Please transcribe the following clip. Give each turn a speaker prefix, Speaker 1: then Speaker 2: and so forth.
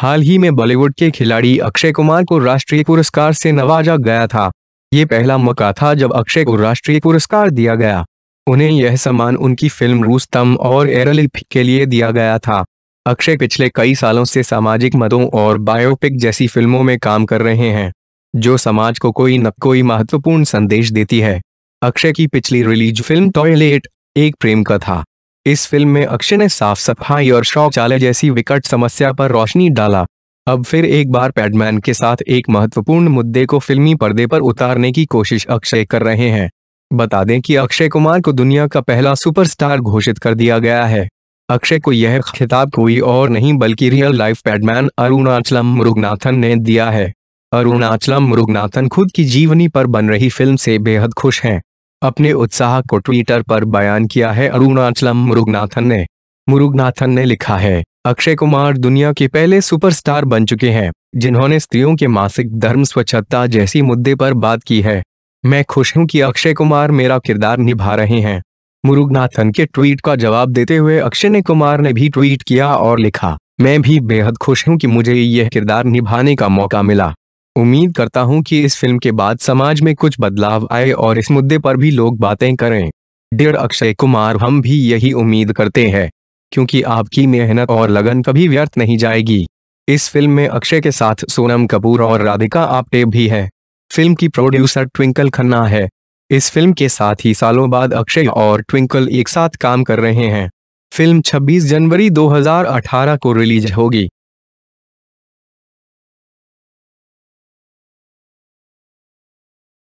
Speaker 1: हाल ही में बॉलीवुड के खिलाड़ी अक्षय कुमार को राष्ट्रीय पुरस्कार से नवाजा गया था ये पहला मौका था जब अक्षय को राष्ट्रीय पुरस्कार दिया गया उन्हें यह सम्मान उनकी फिल्म रूस्तम और एरलिफ के लिए दिया गया था अक्षय पिछले कई सालों से सामाजिक मदों और बायोपिक जैसी फिल्मों में काम कर रहे हैं जो समाज को कोई न कोई महत्वपूर्ण संदेश देती है अक्षय की पिछली रिलीज फिल्म टॉयलेट एक प्रेम का था इस फिल्म में अक्षय ने साफ सफाई और शौचालय जैसी विकट समस्या पर रोशनी डाला अब फिर एक बार पैडमैन के साथ एक महत्वपूर्ण मुद्दे को फिल्मी पर्दे पर उतारने की कोशिश अक्षय कर रहे हैं बता दें कि अक्षय कुमार को दुनिया का पहला सुपरस्टार घोषित कर दिया गया है अक्षय को यह खिताब कोई और नहीं बल्कि real life padman Arunachalam Muruganathan ने दिया है अरुणाचलम मुरुगनाथन खुद की जीवनी पर बन रही फिल्म से बेहद खुश हैं अपने उत्साह को ट्विटर पर बयान किया है अरुणाचलम मुरुगनाथन ने मुरुगनाथन ने लिखा है अक्षय कुमार दुनिया के पहले सुपरस्टार बन चुके हैं जिन्होंने स्त्रियों के मासिक धर्म स्वच्छता जैसी मुद्दे पर बात की है मैं खुश हूं कि अक्षय कुमार मेरा किरदार निभा रहे हैं मुरुगनाथन के ट्वीट का जवाब देते हुए अक्षय ने कुमार ने भी ट्वीट किया और लिखा मैं भी बेहद खुश हूं कि मुझे यह किरदार निभाने का मौका मिला उम्मीद करता हूं कि इस फिल्म के बाद समाज में कुछ बदलाव आए और इस मुद्दे पर भी लोग बातें करें डेढ़ अक्षय कुमार हम भी यही उम्मीद करते हैं क्योंकि आपकी मेहनत और लगन कभी व्यर्थ नहीं जाएगी इस फिल्म में अक्षय के साथ सोनम कपूर और राधिका आप्टे भी है फिल्म की प्रोड्यूसर ट्विंकल खन्ना है इस फिल्म के साथ ही सालों बाद अक्षय और ट्विंकल एक साथ काम कर रहे हैं फिल्म 26 जनवरी 2018 को रिलीज होगी